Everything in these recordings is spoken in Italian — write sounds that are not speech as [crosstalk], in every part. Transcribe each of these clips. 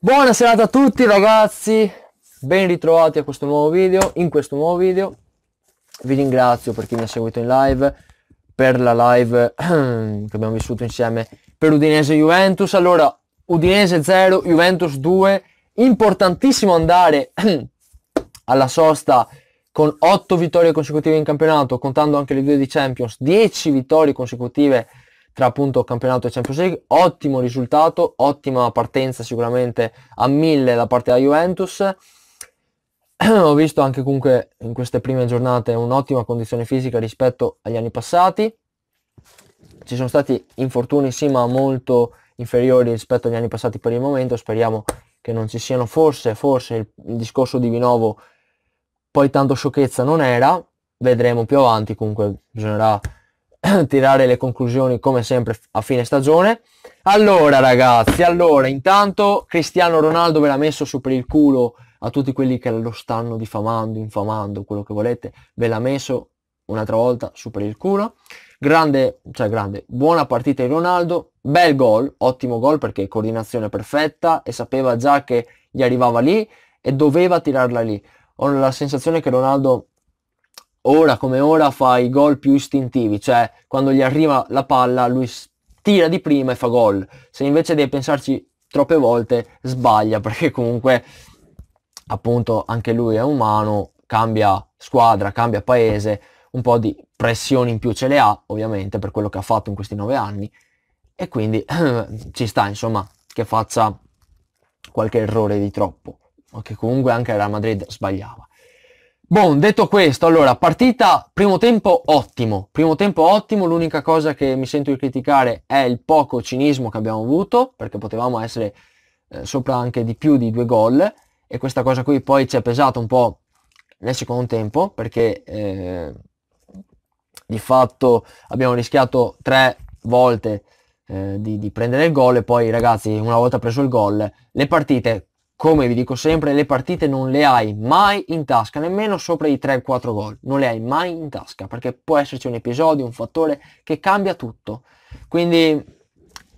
Buona serata a tutti ragazzi, ben ritrovati a questo nuovo video, in questo nuovo video vi ringrazio per chi mi ha seguito in live, per la live [clears throat] che abbiamo vissuto insieme per Udinese Juventus, allora Udinese 0, Juventus 2, importantissimo andare [clears throat] alla sosta con 8 vittorie consecutive in campionato, contando anche le due di Champions, 10 vittorie consecutive in tra appunto campionato e Champions League, ottimo risultato, ottima partenza sicuramente a mille da parte della Juventus. [clears throat] Ho visto anche comunque in queste prime giornate un'ottima condizione fisica rispetto agli anni passati. Ci sono stati infortuni sì ma molto inferiori rispetto agli anni passati per il momento, speriamo che non ci siano forse, forse il, il discorso di Vinovo poi tanto sciocchezza non era, vedremo più avanti, comunque bisognerà [clears throat] tirare le conclusioni come sempre a fine stagione. Allora ragazzi, allora intanto Cristiano Ronaldo ve l'ha messo su per il culo a tutti quelli che lo stanno diffamando, infamando, quello che volete, ve l'ha messo un'altra volta su per il culo. Grande, cioè grande, buona partita di Ronaldo, bel gol, ottimo gol perché coordinazione perfetta e sapeva già che gli arrivava lì e doveva tirarla lì. Ho la sensazione che Ronaldo ora come ora fa i gol più istintivi, cioè quando gli arriva la palla lui tira di prima e fa gol, se invece deve pensarci troppe volte sbaglia [laughs] perché comunque appunto anche lui è umano, cambia squadra, cambia paese, un po' di pressioni in più ce le ha ovviamente per quello che ha fatto in questi nove anni e quindi [clears throat] ci sta insomma che faccia qualche errore di troppo, o che comunque anche la Madrid sbagliava. Bon, detto questo, allora, partita, primo tempo ottimo, primo tempo ottimo, l'unica cosa che mi sento di criticare è il poco cinismo che abbiamo avuto, perché potevamo essere eh, sopra anche di più di due gol, e questa cosa qui poi ci è pesata un po' nel secondo tempo, perché eh, di fatto abbiamo rischiato tre volte eh, di, di prendere il gol e poi ragazzi una volta preso il gol le partite come vi dico sempre, le partite non le hai mai in tasca, nemmeno sopra i 3-4 gol, non le hai mai in tasca, perché può esserci un episodio, un fattore che cambia tutto. Quindi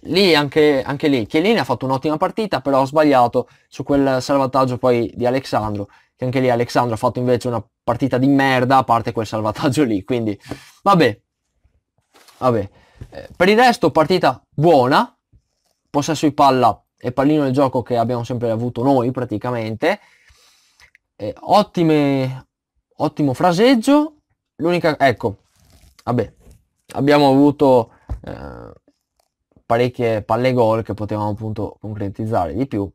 lì anche, anche lì, Chiellini ha fatto un'ottima partita, però ha sbagliato su quel salvataggio poi di Alexandro, che anche lì Alexandro ha fatto invece una partita di merda, a parte quel salvataggio lì, quindi vabbè, vabbè. Eh, per il resto partita buona, possesso di palla è pallino del gioco che abbiamo sempre avuto noi praticamente. Eh, ottime, ottimo fraseggio. L'unica, ecco, vabbè, abbiamo avuto eh, parecchie palle gol che potevamo appunto concretizzare di più.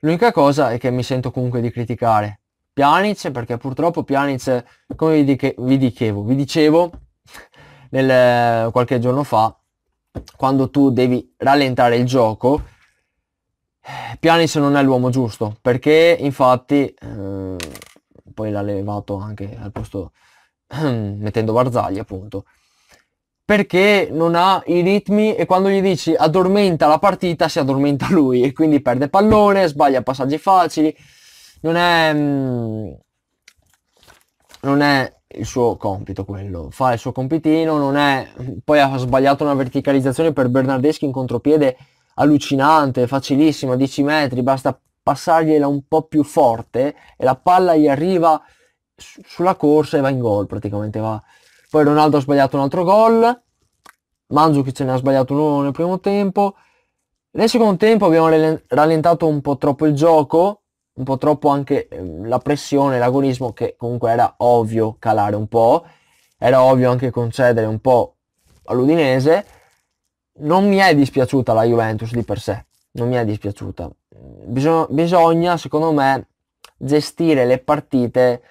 L'unica cosa è che mi sento comunque di criticare Pianic perché purtroppo Pianic, come vi, dicevo, vi dicevo [laughs] nel, qualche giorno fa, quando tu devi rallentare il gioco, Pianis non è l'uomo giusto, perché infatti, eh, poi l'ha levato anche al posto, [clears throat] mettendo Barzagli appunto, perché non ha i ritmi e quando gli dici addormenta la partita si addormenta lui e quindi perde pallone, sbaglia passaggi facili, non è, mm, non è il suo compito quello, fa il suo compitino, non è, poi ha sbagliato una verticalizzazione per Bernardeschi in contropiede allucinante, facilissima, 10 metri, basta passargliela un po' più forte e la palla gli arriva su- sulla corsa e va in gol praticamente va. Poi Ronaldo ha sbagliato un altro gol, Mandzukic ne ha sbagliato uno nel primo tempo, nel secondo tempo abbiamo rallentato un po' troppo il gioco, un po' troppo anche ehm, la pressione, l'agonismo che comunque era ovvio calare un po', era ovvio anche concedere un po' all'Udinese. Non mi è dispiaciuta la Juventus di per sé, non mi è dispiaciuta. Bisogna, bisogna secondo me, gestire le partite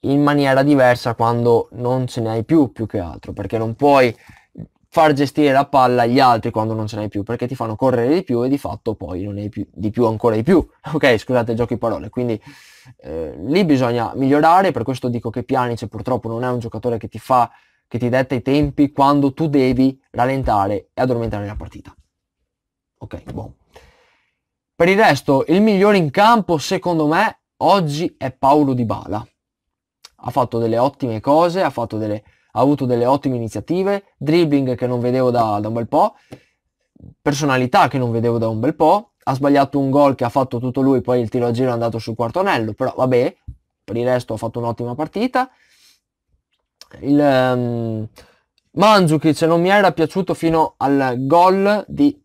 in maniera diversa quando non ce ne hai più, più che altro, perché non puoi far gestire la palla agli altri quando non ce n'hai più, perché ti fanno correre di più e di fatto poi non hai più, di più ancora di più. [laughs] Ok, scusate il gioco di parole, quindi eh, lì bisogna migliorare, per questo dico che Pjanic purtroppo non è un giocatore che ti fa che ti detta i tempi quando tu devi rallentare e addormentare la partita. Ok, buon. Per il resto, il migliore in campo, secondo me, oggi è Paolo Di Bala. Ha fatto delle ottime cose, ha fatto delle ha avuto delle ottime iniziative, dribbling che non vedevo da, da un bel po', personalità che non vedevo da un bel po', ha sbagliato un gol che ha fatto tutto lui, poi il tiro a giro è andato sul quarto anello, però vabbè, per il resto ha fatto un'ottima partita. Il um, Mandzukic non mi era piaciuto fino al gol di,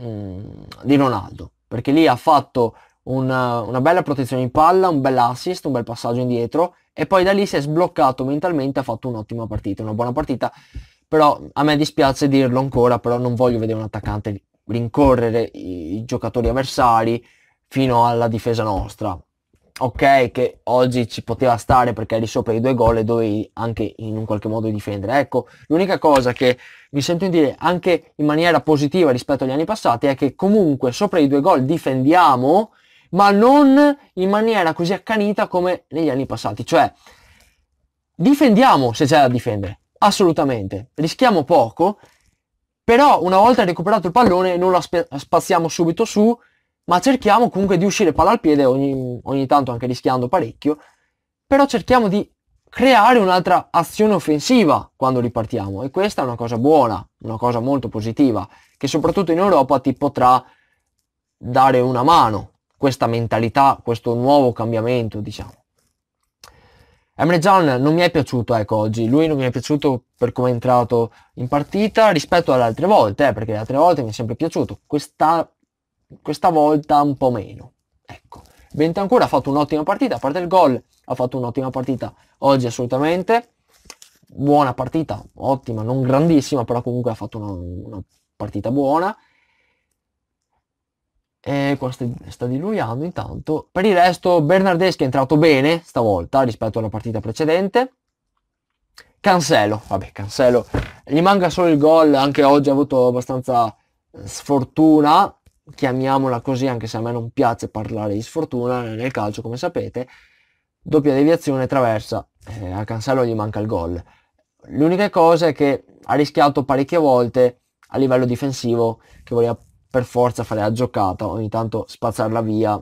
um, di Ronaldo, perché lì ha fatto una, una, bella protezione in palla, un bel assist, un bel passaggio indietro e poi da lì si è sbloccato mentalmente, ha fatto un'ottima partita, una buona partita, però a me dispiace dirlo ancora, però non voglio vedere un attaccante rincorrere i giocatori avversari fino alla difesa nostra. Ok, che oggi ci poteva stare perché eri sopra i due gol e dovevi anche in un qualche modo difendere. Ecco, l'unica cosa che mi sento di dire anche in maniera positiva rispetto agli anni passati è che comunque sopra i due gol difendiamo ma non in maniera così accanita come negli anni passati. Cioè, difendiamo se c'è da difendere, assolutamente, rischiamo poco, però una volta recuperato il pallone non la spaziamo subito su, ma cerchiamo comunque di uscire palla al piede ogni, ogni tanto anche rischiando parecchio, però cerchiamo di creare un'altra azione offensiva quando ripartiamo e questa è una cosa buona, una cosa molto positiva, che soprattutto in Europa ti potrà dare una mano questa mentalità, questo nuovo cambiamento, diciamo. Emre Gian non mi è piaciuto ecco, oggi, lui non mi è piaciuto per come è entrato in partita rispetto alle altre volte, eh, perché le altre volte mi è sempre piaciuto, questa, questa volta un po' meno. Ecco, Bentancur ha fatto un'ottima partita, a parte il gol ha fatto un'ottima partita oggi assolutamente, buona partita, ottima, non grandissima, però comunque ha fatto una, una partita buona. E qua sta, sta diluiando intanto. Per il resto Bernardeschi è entrato bene stavolta rispetto alla partita precedente. Cancelo, vabbè Cancelo, gli manca solo il gol, anche oggi ha avuto abbastanza eh, sfortuna, chiamiamola così anche se a me non piace parlare di sfortuna nel calcio come sapete, doppia deviazione traversa, eh, a Cancelo gli manca il gol. L'unica cosa è che ha rischiato parecchie volte a livello difensivo che voleva per forza fare la giocata, ogni tanto spazzarla via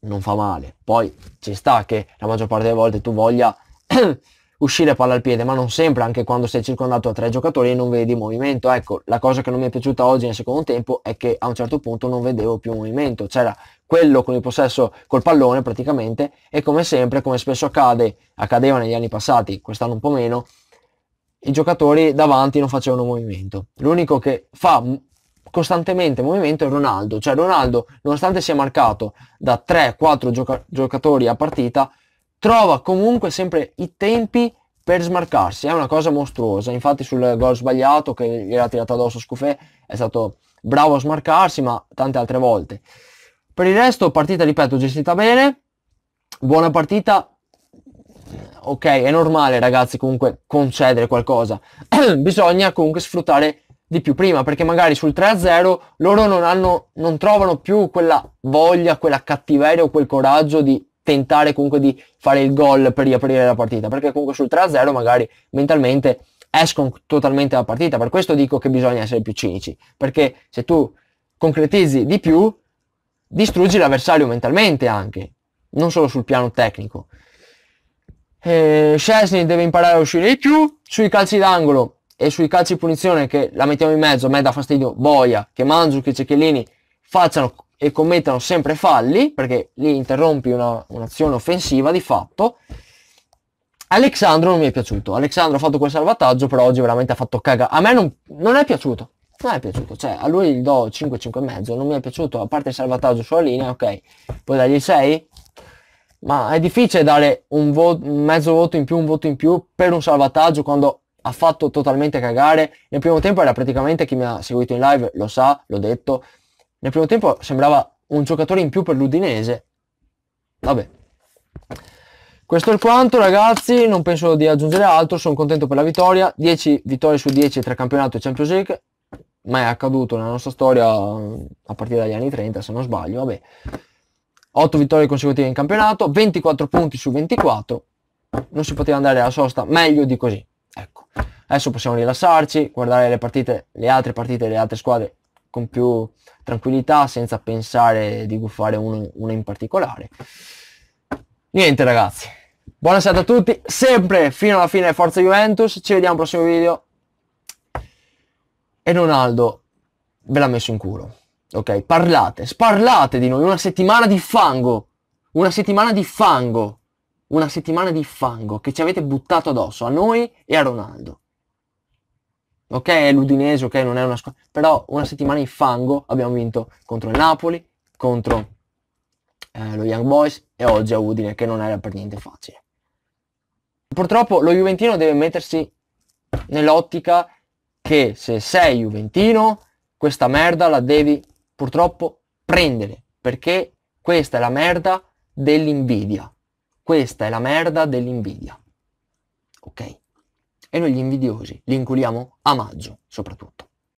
non fa male. Poi ci sta che la maggior parte delle volte tu voglia [clears throat] uscire palla al piede, ma non sempre, anche quando sei circondato da tre giocatori e non vedi movimento. Ecco, la cosa che non mi è piaciuta oggi nel secondo tempo è che a un certo punto non vedevo più movimento. C'era quello con il possesso col pallone praticamente e come sempre, come spesso accade, accadeva negli anni passati, quest'anno un po' meno, i giocatori davanti non facevano movimento. L'unico che fa costantemente in movimento è Ronaldo, cioè Ronaldo nonostante sia marcato da 3-4 gioca- giocatori a partita trova comunque sempre i tempi per smarcarsi, è una cosa mostruosa, infatti sul gol sbagliato che gli era tirato addosso Scufè è stato bravo a smarcarsi ma tante altre volte. Per il resto partita, ripeto, gestita bene, buona partita, ok, è normale ragazzi comunque concedere qualcosa, [clears throat] bisogna comunque sfruttare di più prima, perché magari sul 3-0 loro non, hanno, non trovano più quella voglia, quella cattiveria o quel coraggio di tentare comunque di fare il gol per riaprire la partita, perché comunque sul 3-0 magari mentalmente escono totalmente dalla partita, per questo dico che bisogna essere più cinici, perché se tu concretizzi di più, distruggi l'avversario mentalmente anche, non solo sul piano tecnico. Eh, Scesni deve imparare a uscire di più, sui calci d'angolo e sui calci di punizione che la mettiamo in mezzo, a me dà fastidio Boia, che Manzukic che Cecchellini facciano e commettano sempre falli, perché lì interrompi una, un'azione offensiva di fatto. Alexandro non mi è piaciuto, Alexandro ha fatto quel salvataggio, però oggi veramente ha fatto cagare. A me non, non è piaciuto, non è piaciuto, cioè a lui gli do 5, 5 mezzo, non mi è piaciuto, a parte il salvataggio sulla linea, ok, puoi dargli 6, ma è difficile dare un, vo- un mezzo voto in più, un voto in più per un salvataggio quando ha fatto totalmente cagare. Nel primo tempo era praticamente chi mi ha seguito in live lo sa, l'ho detto. Nel primo tempo sembrava un giocatore in più per l'Udinese. Vabbè. Questo è il quanto ragazzi, non penso di aggiungere altro, sono contento per la vittoria, 10 vittorie su 10 tra campionato e Champions League, ma è accaduto nella nostra storia a partire dagli anni 30 se non sbaglio, vabbè. 8 vittorie consecutive in campionato, 24 punti su 24, non si poteva andare alla sosta meglio di così, ecco. Adesso possiamo rilassarci, guardare le partite, le altre partite delle altre squadre con più tranquillità senza pensare di guffare uno, uno in particolare. Niente ragazzi, buona serata a tutti, sempre fino alla fine Forza Juventus, ci vediamo al prossimo video. E Ronaldo ve l'ha messo in culo, ok? Parlate, sparlate di noi, una settimana di fango, una settimana di fango, una settimana di fango che ci avete buttato addosso a noi e a Ronaldo. Ok, è l'Udinese, ok, non è una squadra, però una settimana in fango abbiamo vinto contro il Napoli, contro eh, lo Young Boys e oggi a Udine, che non era per niente facile. Purtroppo lo Juventino deve mettersi nell'ottica che se sei Juventino, questa merda la devi purtroppo prendere, perché questa è la merda dell'invidia. Questa è la merda dell'invidia. Ok? e noi gli invidiosi li inculiamo a maggio soprattutto.